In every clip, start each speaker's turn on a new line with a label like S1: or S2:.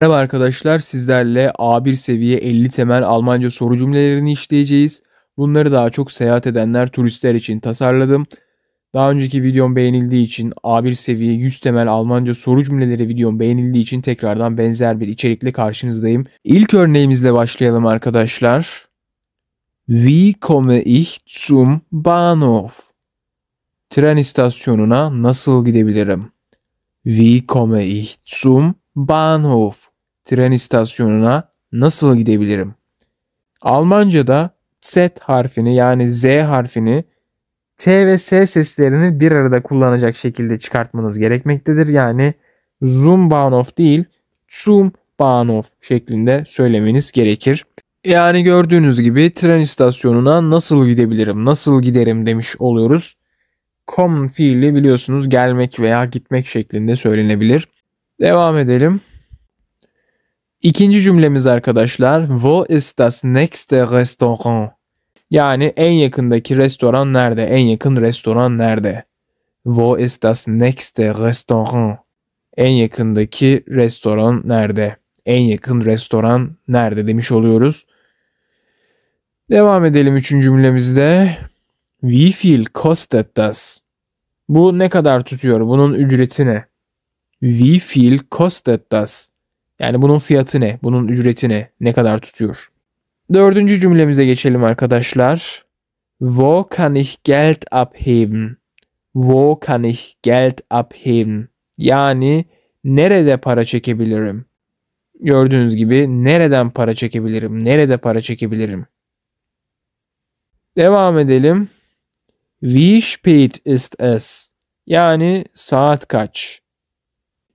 S1: Merhaba arkadaşlar sizlerle A1 seviye 50 temel Almanca soru cümlelerini işleyeceğiz. Bunları daha çok seyahat edenler turistler için tasarladım. Daha önceki videom beğenildiği için A1 seviye 100 temel Almanca soru cümleleri videom beğenildiği için tekrardan benzer bir içerikle karşınızdayım. İlk örneğimizle başlayalım arkadaşlar. Wie komme ich zum Bahnhof? Tren istasyonuna nasıl gidebilirim? Wie komme ich zum Bahnhof tren istasyonuna nasıl gidebilirim? Almanca'da Z harfini yani Z harfini T ve S seslerini bir arada kullanacak şekilde çıkartmanız gerekmektedir. Yani zum Bahnhof değil zum Bahnhof şeklinde söylemeniz gerekir. Yani gördüğünüz gibi tren istasyonuna nasıl gidebilirim, nasıl giderim demiş oluyoruz. Kom fiili biliyorsunuz gelmek veya gitmek şeklinde söylenebilir. Devam edelim. İkinci cümlemiz arkadaşlar. Wo ist das nächste Restaurant? Yani en yakındaki restoran nerede? En yakın restoran nerede? Wo ist das nächste Restaurant? En yakındaki restoran nerede? En yakın restoran nerede demiş oluyoruz. Devam edelim üçüncü cümlemizde. Wie viel kostet das? Bu ne kadar tutuyor? Bunun ücreti ne? Wie viel kostet das? Yani bunun fiyatı ne? Bunun ücreti ne? Ne kadar tutuyor? Dördüncü cümlemize geçelim arkadaşlar. Wo kann ich Geld abheben? Wo kann ich Geld abheben? Yani nerede para çekebilirim? Gördüğünüz gibi nereden para çekebilirim? Nerede para çekebilirim? Devam edelim. Wie spät ist es? Yani saat kaç?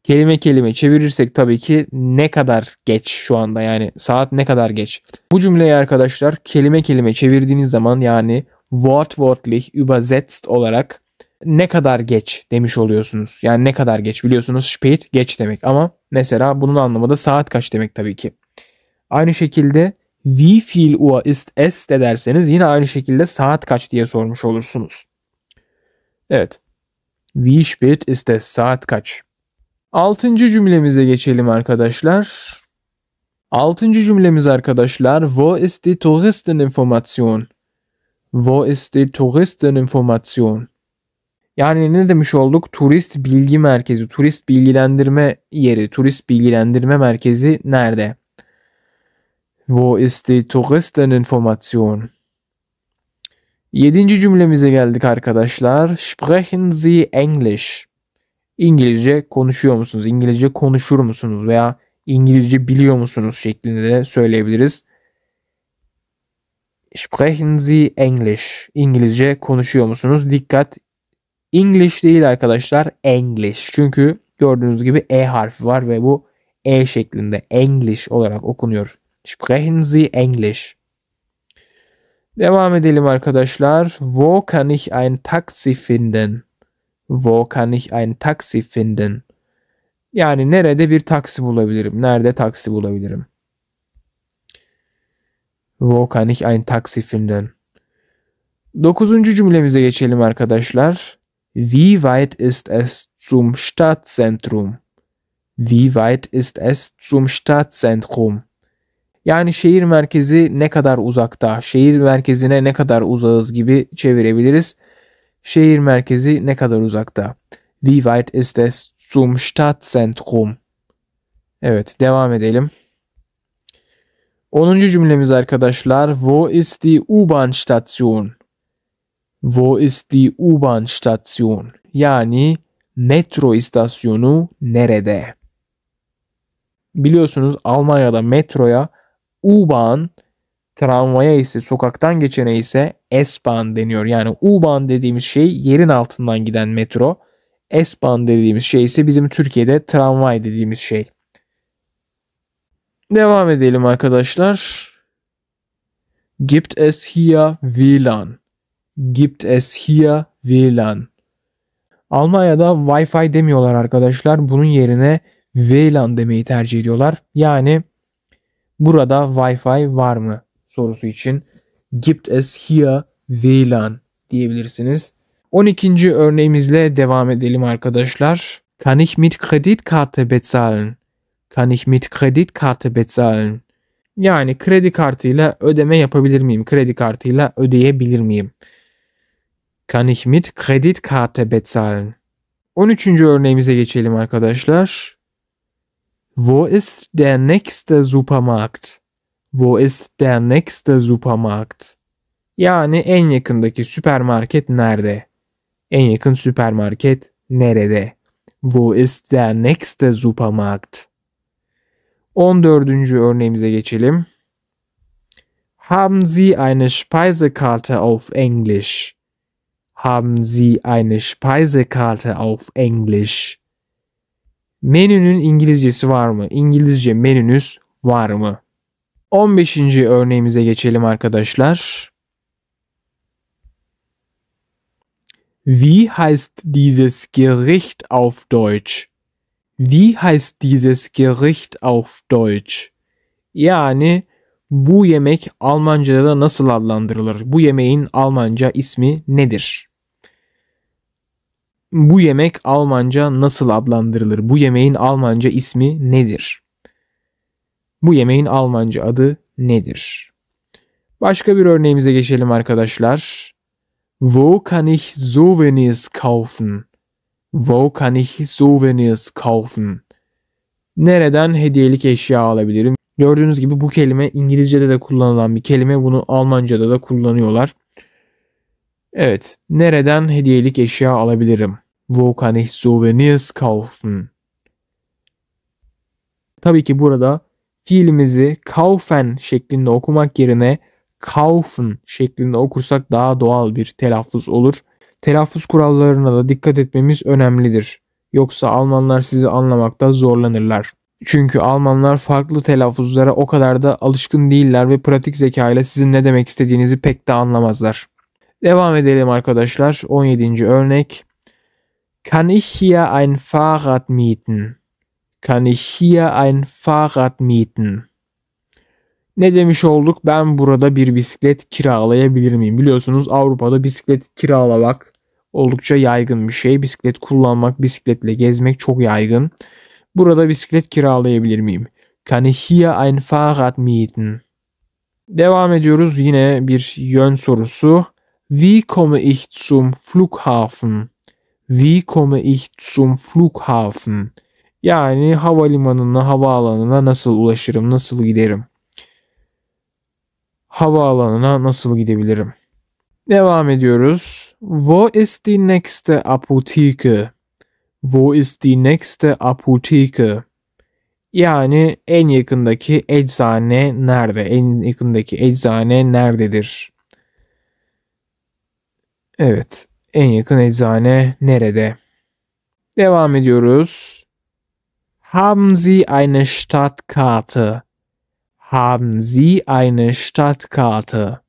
S1: kelime kelime çevirirsek tabii ki ne kadar geç şu anda yani saat ne kadar geç. Bu cümleyi arkadaşlar kelime kelime çevirdiğiniz zaman yani wortwörtlich übersetzt olarak ne kadar geç demiş oluyorsunuz. Yani ne kadar geç biliyorsunuz spät geç demek ama mesela bunun anlamı da saat kaç demek tabii ki. Aynı şekilde wie viel Uhr ist es de derseniz yine aynı şekilde saat kaç diye sormuş olursunuz. Evet. Wie spät ist es? Saat kaç? Altıncı cümlemize geçelim arkadaşlar. Altıncı cümlemiz arkadaşlar. Wo ist die Touristeninformation? Wo ist die Touristeninformation? Yani ne demiş olduk? Turist bilgi merkezi, turist bilgilendirme yeri, turist bilgilendirme merkezi nerede? Wo ist die Touristeninformation? Yedinci cümlemize geldik arkadaşlar. Sprechen Sie Englisch? İngilizce konuşuyor musunuz? İngilizce konuşur musunuz? Veya İngilizce biliyor musunuz şeklinde de söyleyebiliriz. Sprechen Sie English? İngilizce konuşuyor musunuz? Dikkat! English değil arkadaşlar, English. Çünkü gördüğünüz gibi E harfi var ve bu E şeklinde English olarak okunuyor. Sprechen Sie English? Devam edelim arkadaşlar. Wo kann ich ein Taxi finden? Wo kann ich ein Taxi finden? Yani nerede bir taksi bulabilirim? Nerede taksi bulabilirim? Wo kann ich ein Taxi finden? Dokuzuncu cümlemize geçelim arkadaşlar. Wie weit ist es zum Stadtzentrum? Wie weit ist es zum Stadtzentrum? Yani şehir merkezi ne kadar uzakta, şehir merkezine ne kadar uzağız gibi çevirebiliriz. Şehir merkezi ne kadar uzakta? Wie weit ist es zum Stadtzentrum? Evet devam edelim. 10. cümlemiz arkadaşlar. Wo ist die U-Bahn Station? Wo ist die U-Bahn Station? Yani metro istasyonu nerede? Biliyorsunuz Almanya'da metroya U-Bahn tramvaya ise sokaktan geçene ise S-Bahn deniyor. Yani U-Bahn dediğimiz şey yerin altından giden metro. S-Bahn dediğimiz şey ise bizim Türkiye'de tramvay dediğimiz şey. Devam edelim arkadaşlar. Gibt es hier WLAN? Gibt es hier WLAN? Almanya'da Wi-Fi demiyorlar arkadaşlar. Bunun yerine WLAN demeyi tercih ediyorlar. Yani burada Wi-Fi var mı? sorusu için gibt es hier WLAN diyebilirsiniz. 12. örneğimizle devam edelim arkadaşlar. Kann ich mit Kreditkarte bezahlen? Kann ich mit Kreditkarte bezahlen? Yani kredi kartıyla ödeme yapabilir miyim? Kredi kartıyla ödeyebilir miyim? Kann ich mit Kreditkarte bezahlen? 13. örneğimize geçelim arkadaşlar. Wo ist der nächste Supermarkt? Wo ist der nächste Supermarkt? Yani en yakındaki süpermarket nerede? En yakın süpermarket nerede? Wo ist der nächste Supermarkt? 14. örneğimize geçelim. Haben Sie eine Speisekarte auf Englisch? Haben Sie eine Speisekarte auf Englisch? Menünün İngilizcesi var mı? İngilizce menünüz var mı? 15. örneğimize geçelim arkadaşlar. Wie heißt dieses Gericht auf Deutsch? Wie heißt dieses Gericht auf Deutsch? Yani bu yemek Almanca'da nasıl adlandırılır? Bu yemeğin Almanca ismi nedir? Bu yemek Almanca nasıl adlandırılır? Bu yemeğin Almanca ismi nedir? Bu yemeğin Almanca adı nedir? Başka bir örneğimize geçelim arkadaşlar. Wo kann ich souvenirs kaufen? Wo kann ich souvenirs kaufen? Nereden hediyelik eşya alabilirim? Gördüğünüz gibi bu kelime İngilizce'de de kullanılan bir kelime. Bunu Almanca'da da kullanıyorlar. Evet, nereden hediyelik eşya alabilirim? Wo kann ich souvenirs kaufen? Tabii ki burada fiilimizi kaufen şeklinde okumak yerine kaufen şeklinde okursak daha doğal bir telaffuz olur. Telaffuz kurallarına da dikkat etmemiz önemlidir. Yoksa Almanlar sizi anlamakta zorlanırlar. Çünkü Almanlar farklı telaffuzlara o kadar da alışkın değiller ve pratik zeka ile sizin ne demek istediğinizi pek de anlamazlar. Devam edelim arkadaşlar. 17. örnek. Kann ich hier ein Fahrrad mieten? kann ich hier ein Fahrrad mieten. Ne demiş olduk? Ben burada bir bisiklet kiralayabilir miyim? Biliyorsunuz Avrupa'da bisiklet kiralamak oldukça yaygın bir şey. Bisiklet kullanmak, bisikletle gezmek çok yaygın. Burada bisiklet kiralayabilir miyim? Kann ich hier ein Fahrrad mieten? Devam ediyoruz yine bir yön sorusu. Wie komme ich zum Flughafen? Wie komme ich zum Flughafen? Yani havalimanına, havaalanına nasıl ulaşırım, nasıl giderim? Havaalanına nasıl gidebilirim? Devam ediyoruz. Wo ist die nächste Apotheke? Wo ist die nächste Apotheke? Yani en yakındaki eczane nerede? En yakındaki eczane nerededir? Evet, en yakın eczane nerede? Devam ediyoruz. Haben Sie eine Stadtkarte? Haben Sie eine Stadtkarte?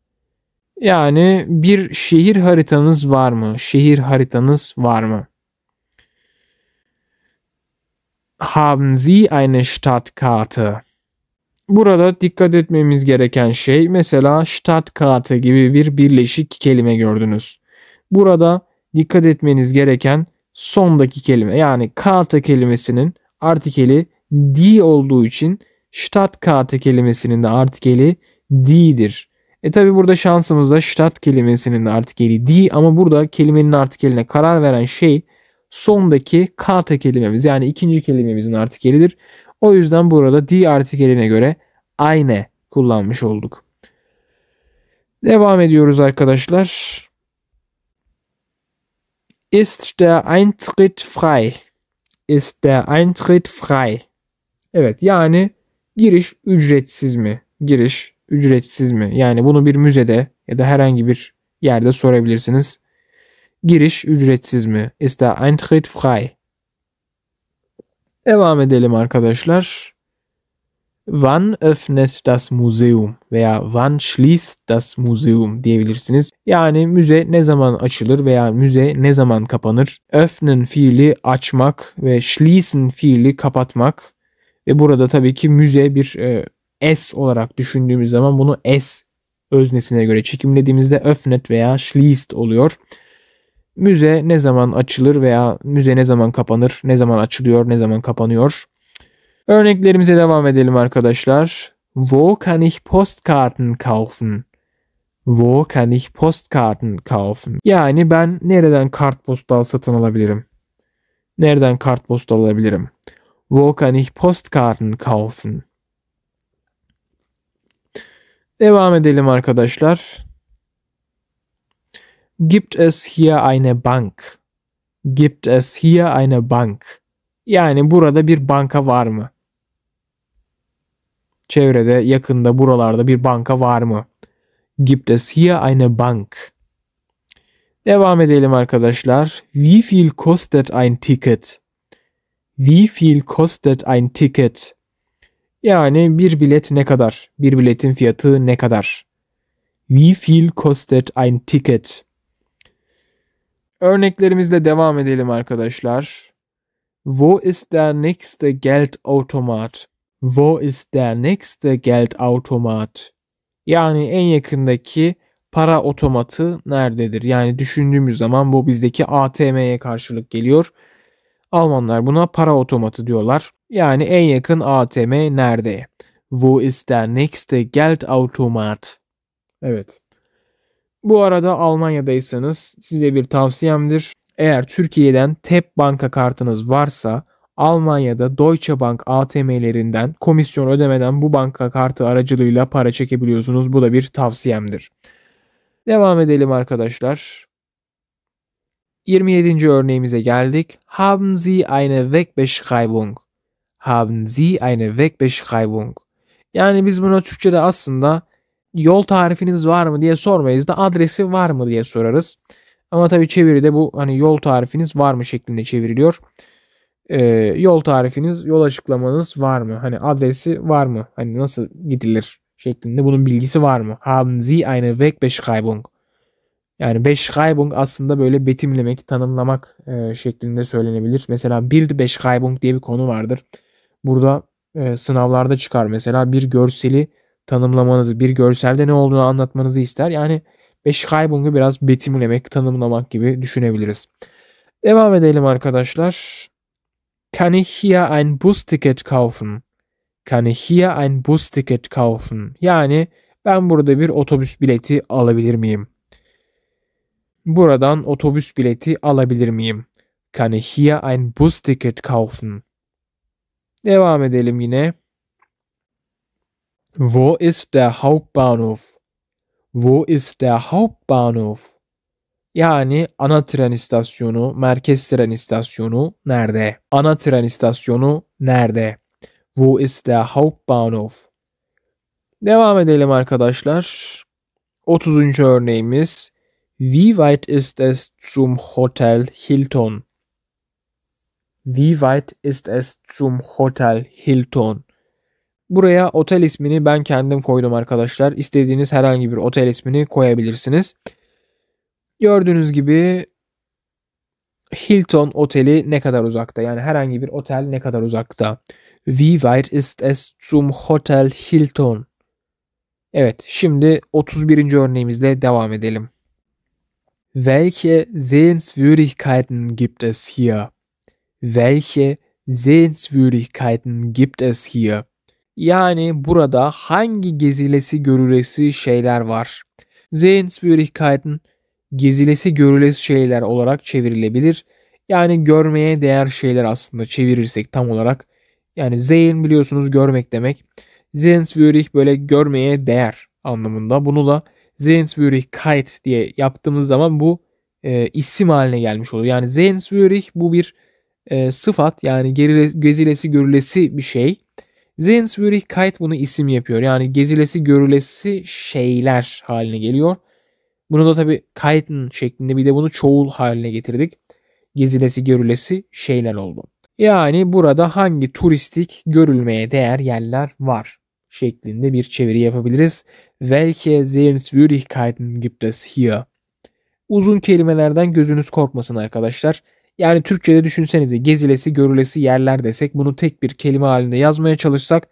S1: Yani bir şehir haritanız var mı? Şehir haritanız var mı? Haben Sie eine Stadtkarte? Burada dikkat etmemiz gereken şey mesela Stadtkarte gibi bir birleşik kelime gördünüz. Burada dikkat etmeniz gereken sondaki kelime yani karte kelimesinin artikeli die olduğu için Stadtkarte kelimesinin de artikeli die'dir. E tabi burada şansımızda Stadt kelimesinin de artikeli die ama burada kelimenin artikeline karar veren şey sondaki karte kelimemiz yani ikinci kelimemizin artikelidir. O yüzden burada die artikeline göre aynı kullanmış olduk. Devam ediyoruz arkadaşlar. Ist der Eintritt frei? ist der Eintritt frei? Evet yani giriş ücretsiz mi? Giriş ücretsiz mi? Yani bunu bir müzede ya da herhangi bir yerde sorabilirsiniz. Giriş ücretsiz mi? Ist der Eintritt frei? Devam edelim arkadaşlar. Wann öffnet das Museum veya wann schließt das Museum diyebilirsiniz. Yani müze ne zaman açılır veya müze ne zaman kapanır? Öffnen fiili açmak ve schließen fiili kapatmak. Ve burada tabii ki müze bir e, S olarak düşündüğümüz zaman bunu S öznesine göre çekimlediğimizde öffnet veya schließt oluyor. Müze ne zaman açılır veya müze ne zaman kapanır, ne zaman açılıyor, ne zaman kapanıyor. Örneklerimize devam edelim arkadaşlar. Wo kann ich Postkarten kaufen? Wo kann ich Postkarten kaufen? Yani ben nereden kartpostal satın alabilirim? Nereden kartpostal alabilirim? Wo kann ich Postkarten kaufen? Devam edelim arkadaşlar. Gibt es hier eine Bank? Gibt es hier eine Bank? Yani burada bir banka var mı? Çevrede, yakında, buralarda bir banka var mı? gibt es hier eine Bank. Devam edelim arkadaşlar. Wie viel kostet ein Ticket? Wie viel kostet ein Ticket? Yani bir bilet ne kadar? Bir biletin fiyatı ne kadar? Wie viel kostet ein Ticket? Örneklerimizle devam edelim arkadaşlar. Wo ist der nächste Geldautomat? Wo ist der nächste Geldautomat? Yani en yakındaki para otomatı nerededir? Yani düşündüğümüz zaman bu bizdeki ATM'ye karşılık geliyor. Almanlar buna para otomatı diyorlar. Yani en yakın ATM nerede? Wo ist der nächste Geldautomat? Evet. Bu arada Almanya'daysanız size bir tavsiyemdir. Eğer Türkiye'den TEP banka kartınız varsa Almanya'da Deutsche Bank ATM'lerinden komisyon ödemeden bu banka kartı aracılığıyla para çekebiliyorsunuz. Bu da bir tavsiyemdir. Devam edelim arkadaşlar. 27. örneğimize geldik. Haben Sie eine Wegbeschreibung? Haben Sie eine Wegbeschreibung? Yani biz buna Türkçe'de aslında yol tarifiniz var mı diye sormayız da adresi var mı diye sorarız. Ama tabii çeviride bu hani yol tarifiniz var mı şeklinde çevriliyor e, yol tarifiniz, yol açıklamanız var mı? Hani adresi var mı? Hani nasıl gidilir şeklinde bunun bilgisi var mı? Haben Sie eine Wegbeschreibung? Yani Beschreibung aslında böyle betimlemek, tanımlamak e, şeklinde söylenebilir. Mesela bir Beschreibung diye bir konu vardır. Burada e, sınavlarda çıkar mesela bir görseli tanımlamanızı, bir görselde ne olduğunu anlatmanızı ister. Yani Beschreibung'u biraz betimlemek, tanımlamak gibi düşünebiliriz. Devam edelim arkadaşlar. Kann ich hier ein Busticket kaufen? Kann ich hier ein Busticket kaufen? Yani ben burada bir otobüs bileti alabilir miyim? Buradan otobüs bileti alabilir miyim? Kann ich hier ein Busticket kaufen? Devam edelim yine. Wo ist der Hauptbahnhof? Wo ist der Hauptbahnhof? Yani ana tren istasyonu, merkez tren istasyonu nerede? Ana tren istasyonu nerede? Wo ist der Hauptbahnhof? Devam edelim arkadaşlar. 30. örneğimiz Wie weit ist es zum Hotel Hilton? Wie weit ist es zum Hotel Hilton? Buraya otel ismini ben kendim koydum arkadaşlar. İstediğiniz herhangi bir otel ismini koyabilirsiniz. Gördüğünüz gibi Hilton Oteli ne kadar uzakta? Yani herhangi bir otel ne kadar uzakta? Wie weit ist es zum Hotel Hilton? Evet, şimdi 31. örneğimizle devam edelim. Welche Sehenswürdigkeiten gibt es hier? Welche Sehenswürdigkeiten gibt es hier? Yani burada hangi gezilesi görülesi şeyler var? Sehenswürdigkeiten gezilesi görülesi şeyler olarak çevrilebilir. Yani görmeye değer şeyler aslında çevirirsek tam olarak. Yani Zeyn biliyorsunuz görmek demek. Sehenswürdig böyle görmeye değer anlamında. Bunu da Sehenswürdig kayıt diye yaptığımız zaman bu e, isim haline gelmiş olur. Yani Sehenswürdig bu bir e, sıfat yani gezilesi görülesi bir şey. Sehenswürdig kayıt bunu isim yapıyor. Yani gezilesi görülesi şeyler haline geliyor. Bunu da tabii kaydın şeklinde bir de bunu çoğul haline getirdik. Gezilesi görülesi şeyler oldu. Yani burada hangi turistik görülmeye değer yerler var şeklinde bir çeviri yapabiliriz. Welche Sehenswürdigkeiten gibt es hier? Uzun kelimelerden gözünüz korkmasın arkadaşlar. Yani Türkçe'de düşünsenize gezilesi görülesi yerler desek bunu tek bir kelime halinde yazmaya çalışsak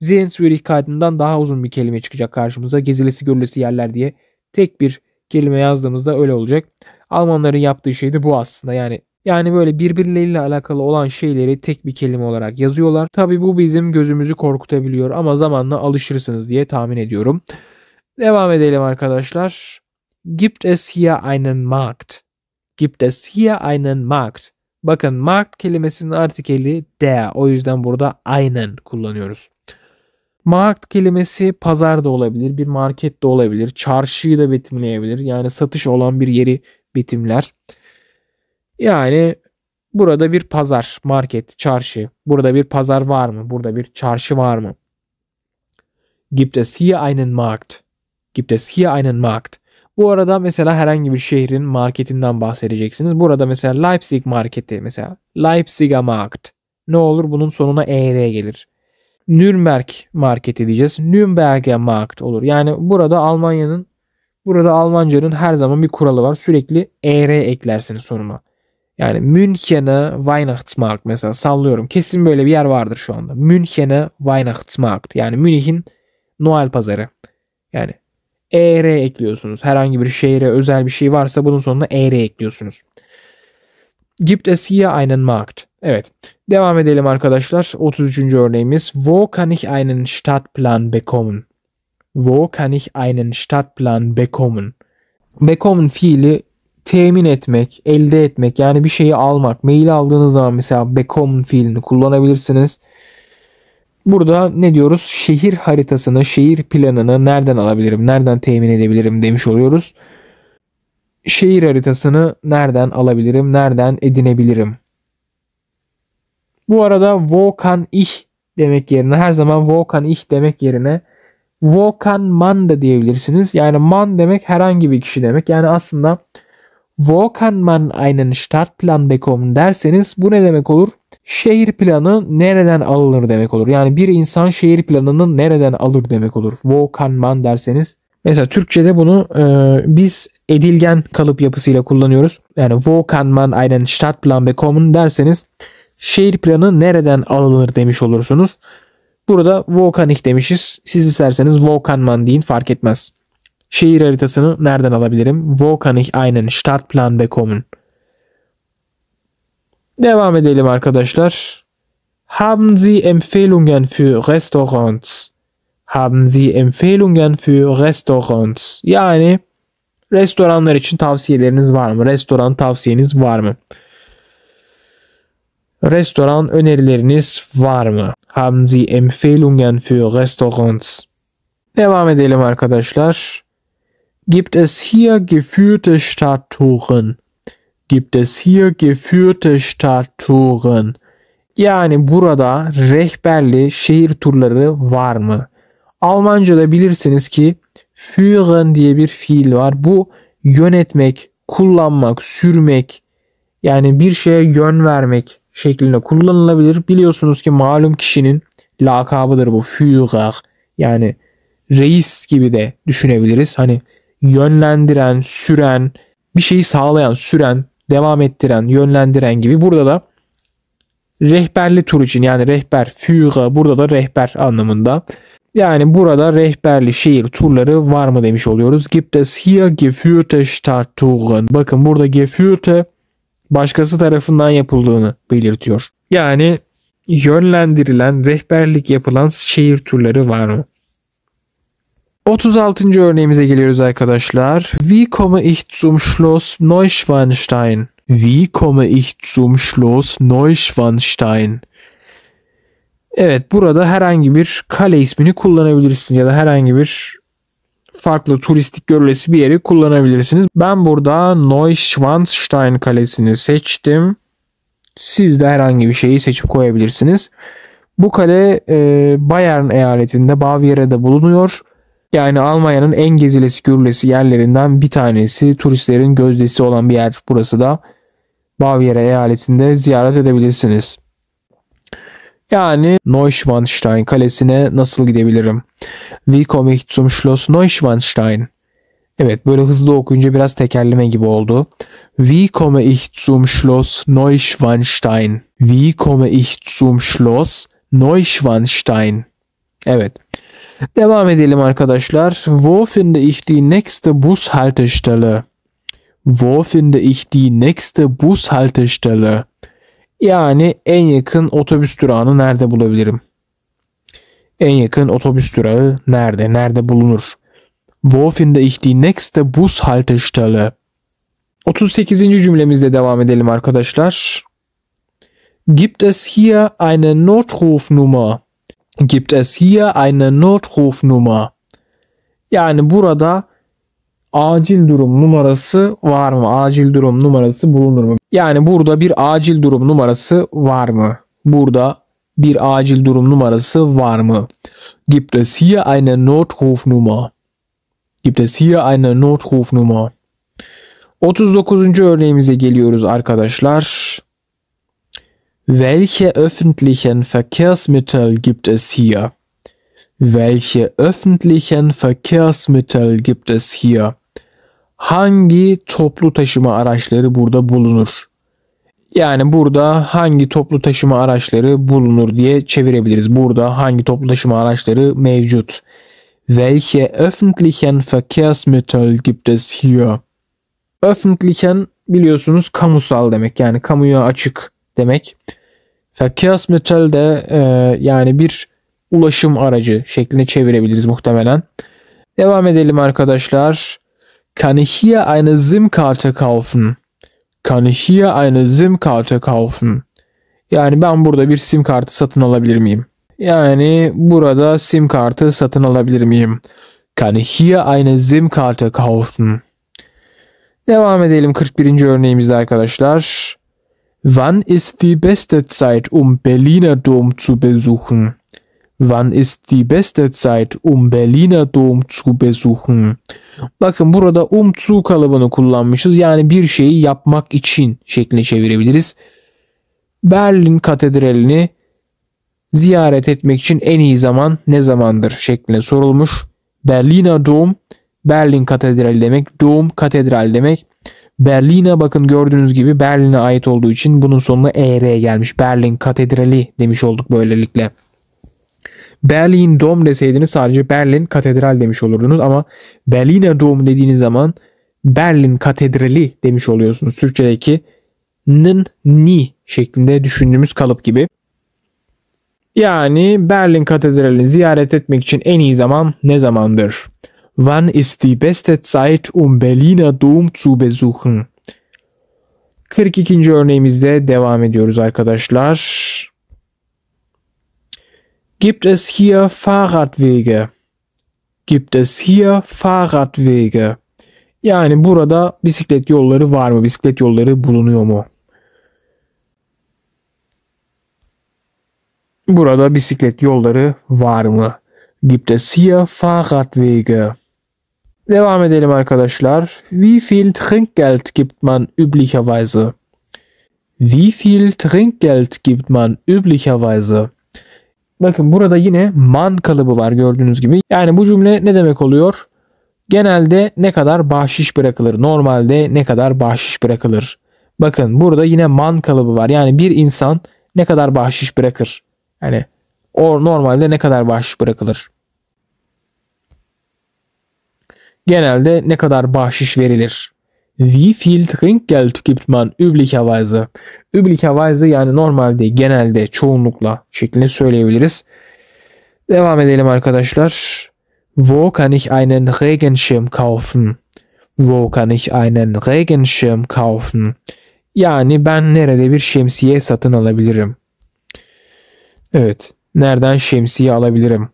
S1: Sehenswürdigkeiten'dan daha uzun bir kelime çıkacak karşımıza gezilesi görülesi yerler diye tek bir kelime yazdığımızda öyle olacak. Almanların yaptığı şey de bu aslında. Yani yani böyle birbirleriyle alakalı olan şeyleri tek bir kelime olarak yazıyorlar. Tabi bu bizim gözümüzü korkutabiliyor ama zamanla alışırsınız diye tahmin ediyorum. Devam edelim arkadaşlar. Gibt es hier einen Markt? Gibt es hier einen Markt? Bakın Markt kelimesinin artikeli der. O yüzden burada einen kullanıyoruz. Mağat kelimesi pazar da olabilir, bir market de olabilir, çarşıyı da betimleyebilir. Yani satış olan bir yeri betimler. Yani burada bir pazar, market, çarşı. Burada bir pazar var mı? Burada bir çarşı var mı? Gibt es hier einen Markt? Gibt es hier einen Markt? Bu arada mesela herhangi bir şehrin marketinden bahsedeceksiniz. Burada mesela Leipzig marketi mesela Leipziger Markt. Ne olur bunun sonuna ER gelir. Nürnberg marketi diyeceğiz. Nürnberger Markt olur. Yani burada Almanya'nın burada Almanca'nın her zaman bir kuralı var. Sürekli ER eklersiniz sonuna. Yani München'e Weihnachtsmarkt mesela sallıyorum. Kesin böyle bir yer vardır şu anda. München'e Weihnachtsmarkt. Yani Münih'in Noel pazarı. Yani ER ekliyorsunuz. Herhangi bir şehre özel bir şey varsa bunun sonuna ER ekliyorsunuz. Gibt es hier einen Markt? Evet. Devam edelim arkadaşlar. 33. örneğimiz. Wo kann ich einen Stadtplan bekommen? Wo kann ich einen Stadtplan bekommen? Bekommen fiili temin etmek, elde etmek yani bir şeyi almak. Mail aldığınız zaman mesela bekommen fiilini kullanabilirsiniz. Burada ne diyoruz? Şehir haritasını, şehir planını nereden alabilirim, nereden temin edebilirim demiş oluyoruz. Şehir haritasını nereden alabilirim, nereden edinebilirim? Bu arada Volkan Ich demek yerine her zaman Volkan Ich demek yerine Volkan Man da diyebilirsiniz. Yani man demek herhangi bir kişi demek. Yani aslında Wo kann man einen Stadtplan bekommen derseniz bu ne demek olur? Şehir planı nereden alınır demek olur. Yani bir insan şehir planını nereden alır demek olur. Wo man derseniz. Mesela Türkçe'de bunu e, biz edilgen kalıp yapısıyla kullanıyoruz. Yani wo kann man einen Stadtplan bekommen derseniz şehir planı nereden alınır demiş olursunuz. Burada Volkanik demişiz. Siz isterseniz Volkanman deyin fark etmez. Şehir haritasını nereden alabilirim? Volkanik aynen Stadtplan bekommen. Devam edelim arkadaşlar. Haben Sie Empfehlungen für Restaurants? Haben Sie Empfehlungen für Restaurants? Yani restoranlar için tavsiyeleriniz var mı? Restoran tavsiyeniz var mı? restoran önerileriniz var mı? Haben Sie Empfehlungen für Restaurants? Devam edelim arkadaşlar. Gibt es hier geführte Stadttouren? Gibt es hier geführte Stadttouren? Yani burada rehberli şehir turları var mı? Almanca'da bilirsiniz ki führen diye bir fiil var. Bu yönetmek, kullanmak, sürmek yani bir şeye yön vermek şeklinde kullanılabilir. Biliyorsunuz ki malum kişinin lakabıdır bu. Führer yani reis gibi de düşünebiliriz. Hani yönlendiren, süren, bir şeyi sağlayan, süren, devam ettiren, yönlendiren gibi. Burada da rehberli tur için yani rehber, führer burada da rehber anlamında. Yani burada rehberli şehir turları var mı demiş oluyoruz. Gibt es hier geführte Stadttouren? Bakın burada geführte başkası tarafından yapıldığını belirtiyor. Yani yönlendirilen, rehberlik yapılan şehir turları var mı? 36. örneğimize geliyoruz arkadaşlar. Wie komme ich zum Schloss Neuschwanstein? Wie komme ich zum Schloss Neuschwanstein? Evet burada herhangi bir kale ismini kullanabilirsin ya da herhangi bir farklı turistik görülesi bir yeri kullanabilirsiniz. Ben burada Neuschwanstein Kalesi'ni seçtim. Siz de herhangi bir şeyi seçip koyabilirsiniz. Bu kale e, Bayern eyaletinde Bavyera'da bulunuyor. Yani Almanya'nın en gezilesi görülesi yerlerinden bir tanesi. Turistlerin gözdesi olan bir yer burası da. Bavyera eyaletinde ziyaret edebilirsiniz. Yani Neuschwanstein kalesine nasıl gidebilirim? Wie komme ich zum Schloss Neuschwanstein? Evet böyle hızlı okuyunca biraz tekerleme gibi oldu. Wie komme ich zum Schloss Neuschwanstein? Wie komme ich zum Schloss Neuschwanstein? Evet. Devam edelim arkadaşlar. Wo finde ich die nächste Bushaltestelle? Wo finde ich die nächste Bushaltestelle? Yani en yakın otobüs durağını nerede bulabilirim? En yakın otobüs durağı nerede? Nerede bulunur? Wo finde ich die nächste Bushaltestelle? 38. cümlemizle devam edelim arkadaşlar. Gibt es hier eine Notrufnummer? Gibt es hier eine Notrufnummer? Yani burada acil durum numarası var mı? Acil durum numarası bulunur mu? Yani burada bir acil durum numarası var mı? Burada bir acil durum numarası var mı? Gibt es hier eine Notrufnummer? Gibt es hier eine Notrufnummer? 39. örneğimize geliyoruz arkadaşlar. Welche öffentlichen Verkehrsmittel gibt es hier? Welche öffentlichen Verkehrsmittel gibt es hier? hangi toplu taşıma araçları burada bulunur? Yani burada hangi toplu taşıma araçları bulunur diye çevirebiliriz. Burada hangi toplu taşıma araçları mevcut? Welche öffentlichen Verkehrsmittel gibt es hier? Öffentlichen biliyorsunuz kamusal demek yani kamuya açık demek. Verkehrsmittel de e, yani bir ulaşım aracı şeklinde çevirebiliriz muhtemelen. Devam edelim arkadaşlar. Kann ich hier eine SIM-Karte kaufen? Kann ich hier eine SIM-Karte kaufen? Yani ben burada bir SIM kartı satın alabilir miyim? Yani burada SIM kartı satın alabilir miyim? Kann ich hier eine SIM-Karte kaufen? Devam edelim 41. örneğimizde arkadaşlar. Wann ist die beste Zeit, um Berliner Dom zu besuchen? Wann ist die beste Zeit um Berliner Dom zu besuchen? Bakın burada um zu kalıbını kullanmışız. Yani bir şeyi yapmak için şeklini çevirebiliriz. Berlin Katedrali'ni ziyaret etmek için en iyi zaman ne zamandır şeklinde sorulmuş. Berliner Dom, Berlin Katedrali demek. Dom, katedral demek. Berlin'e bakın gördüğünüz gibi Berlin'e ait olduğu için bunun sonuna ER gelmiş. Berlin Katedrali demiş olduk böylelikle. Berlin Dom deseydiniz sadece Berlin Katedral demiş olurdunuz ama Berlin Dom dediğiniz zaman Berlin Katedrali demiş oluyorsunuz. Türkçedeki nın ni şeklinde düşündüğümüz kalıp gibi. Yani Berlin Katedrali'ni ziyaret etmek için en iyi zaman ne zamandır? Wann ist die beste Zeit um Berliner Dom zu besuchen? 42. örneğimizde devam ediyoruz arkadaşlar. Gibt es hier Fahrradwege? Gibt es hier Fahrradwege? Yani burada bisiklet yolları var mı? Bisiklet yolları bulunuyor mu? Burada bisiklet yolları var mı? Gibt es hier Fahrradwege? Devam edelim arkadaşlar. Wie viel Trinkgeld gibt man üblicherweise? Wie viel Trinkgeld gibt man üblicherweise? Bakın burada yine man kalıbı var gördüğünüz gibi. Yani bu cümle ne demek oluyor? Genelde ne kadar bahşiş bırakılır? Normalde ne kadar bahşiş bırakılır? Bakın burada yine man kalıbı var. Yani bir insan ne kadar bahşiş bırakır? Yani o normalde ne kadar bahşiş bırakılır? Genelde ne kadar bahşiş verilir? Wie viel Trinkgeld gibt man üblicherweise? Üblicherweise yani normalde, genelde, çoğunlukla şeklinde söyleyebiliriz. Devam edelim arkadaşlar. Wo kann ich einen Regenschirm kaufen? Wo kann ich einen Regenschirm kaufen? Yani ben nerede bir şemsiye satın alabilirim? Evet. Nereden şemsiye alabilirim?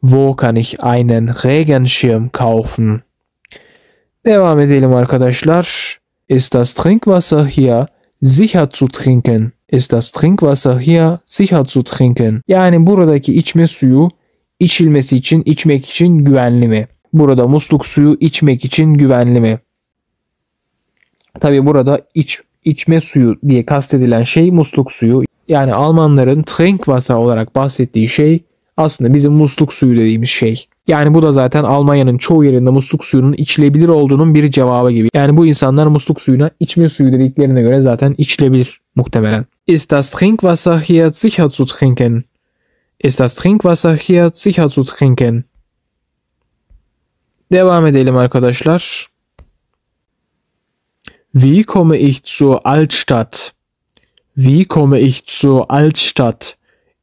S1: Wo kann ich einen Regenschirm kaufen? Devam edelim arkadaşlar. Ist das Trinkwasser hier sicher zu trinken? Ist das Trinkwasser hier sicher zu trinken? Yani buradaki içme suyu içilmesi için, içmek için güvenli mi? Burada musluk suyu içmek için güvenli mi? Tabii burada iç, içme suyu diye kastedilen şey musluk suyu. Yani Almanların Trinkwasser olarak bahsettiği şey aslında bizim musluk suyu dediğimiz şey. Yani bu da zaten Almanya'nın çoğu yerinde musluk suyunun içilebilir olduğunun bir cevabı gibi. Yani bu insanlar musluk suyuna içme suyu dediklerine göre zaten içilebilir muhtemelen. Ist das Trinkwasser hier sicher zu trinken? Ist das Trinkwasser hier sicher zu trinken? Devam edelim arkadaşlar. Wie komme ich zur Altstadt? Wie komme ich zur Altstadt?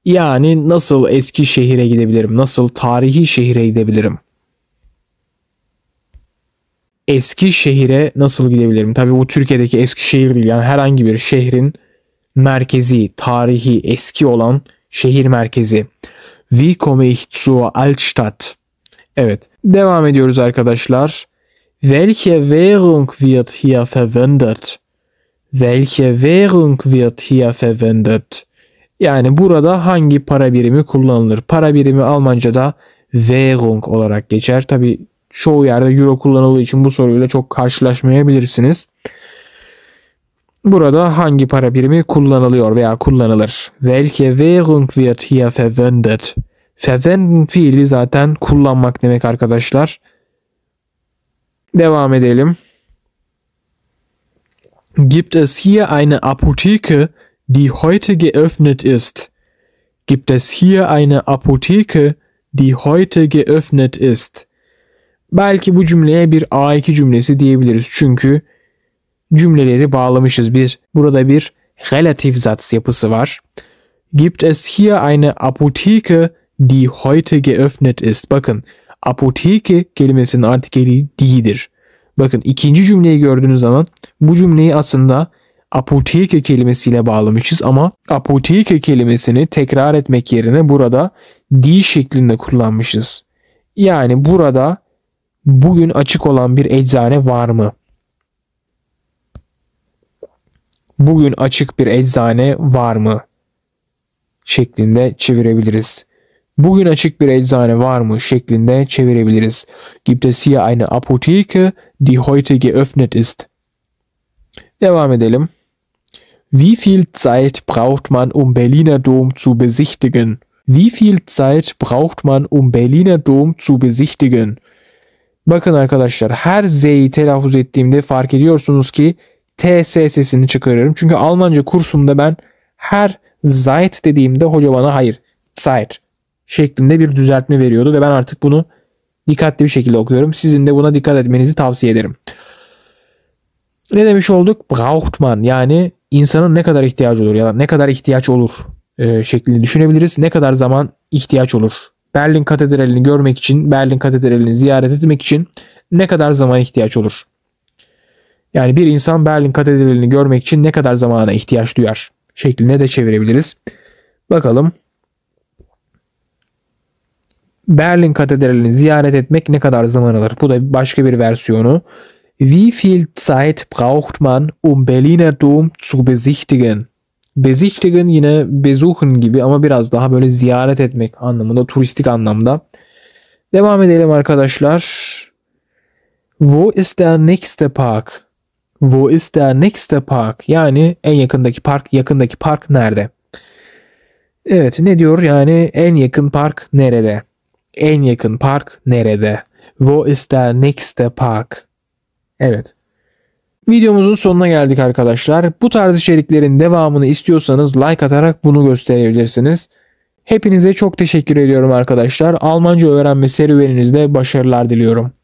S1: Yani nasıl eski şehire gidebilirim? Nasıl tarihi şehire gidebilirim? Eski şehire nasıl gidebilirim? Tabii bu Türkiye'deki eski şehir değil. Yani herhangi bir şehrin merkezi, tarihi, eski olan şehir merkezi. Wie komme ich zur Altstadt? Evet. Devam ediyoruz arkadaşlar. Welche Währung wird hier verwendet? Welche Währung wird hier verwendet? Yani burada hangi para birimi kullanılır? Para birimi Almanca'da Währung olarak geçer. Tabi çoğu yerde euro kullanıldığı için bu soruyla çok karşılaşmayabilirsiniz. Burada hangi para birimi kullanılıyor veya kullanılır? Welche Währung wird hier verwendet? Verwenden fiili zaten kullanmak demek arkadaşlar. Devam edelim. Gibt es hier eine Apotheke? die heute geöffnet ist? Gibt es hier eine Apotheke, die heute geöffnet ist? Belki bu cümleye bir A2 cümlesi diyebiliriz çünkü cümleleri bağlamışız. Bir, burada bir relativ Satz yapısı var. Gibt es hier eine Apotheke, die heute geöffnet ist? Bakın Apotheke kelimesinin artikeli di'dir. Bakın ikinci cümleyi gördüğünüz zaman bu cümleyi aslında apoteke kelimesiyle bağlamışız ama apoteke kelimesini tekrar etmek yerine burada di şeklinde kullanmışız. Yani burada bugün açık olan bir eczane var mı? Bugün açık bir eczane var mı? şeklinde çevirebiliriz. Bugün açık bir eczane var mı şeklinde çevirebiliriz. Gibt es hier eine Apotheke, die heute geöffnet ist? Devam edelim. Wie viel Zeit braucht man, um Berliner Dom zu besichtigen? Wie viel Zeit braucht man, um Berliner Dom zu besichtigen? Bakın arkadaşlar her Z'yi telaffuz ettiğimde fark ediyorsunuz ki TS sesini çıkarıyorum. Çünkü Almanca kursumda ben her Zeit dediğimde hoca bana hayır Zeit şeklinde bir düzeltme veriyordu ve ben artık bunu dikkatli bir şekilde okuyorum. Sizin de buna dikkat etmenizi tavsiye ederim. Ne demiş olduk? Braucht man yani insanın ne kadar ihtiyacı olur ya da ne kadar ihtiyaç olur e, şeklini düşünebiliriz. Ne kadar zaman ihtiyaç olur? Berlin Katedrali'ni görmek için, Berlin Katedrali'ni ziyaret etmek için ne kadar zaman ihtiyaç olur? Yani bir insan Berlin Katedrali'ni görmek için ne kadar zamana ihtiyaç duyar şekline de çevirebiliriz. Bakalım. Berlin Katedrali'ni ziyaret etmek ne kadar zaman alır? Bu da başka bir versiyonu. Wie viel Zeit braucht man, um Berliner Dom zu besichtigen? Besichtigen yine besuchen gibi ama biraz daha böyle ziyaret etmek anlamında, turistik anlamda. Devam edelim arkadaşlar. Wo ist der nächste Park? Wo ist der nächste Park? Yani en yakındaki park, yakındaki park nerede? Evet ne diyor yani en yakın park nerede? En yakın park nerede? Wo ist der nächste Park? Evet. Videomuzun sonuna geldik arkadaşlar. Bu tarz içeriklerin devamını istiyorsanız like atarak bunu gösterebilirsiniz. Hepinize çok teşekkür ediyorum arkadaşlar. Almanca öğrenme serüveninizde başarılar diliyorum.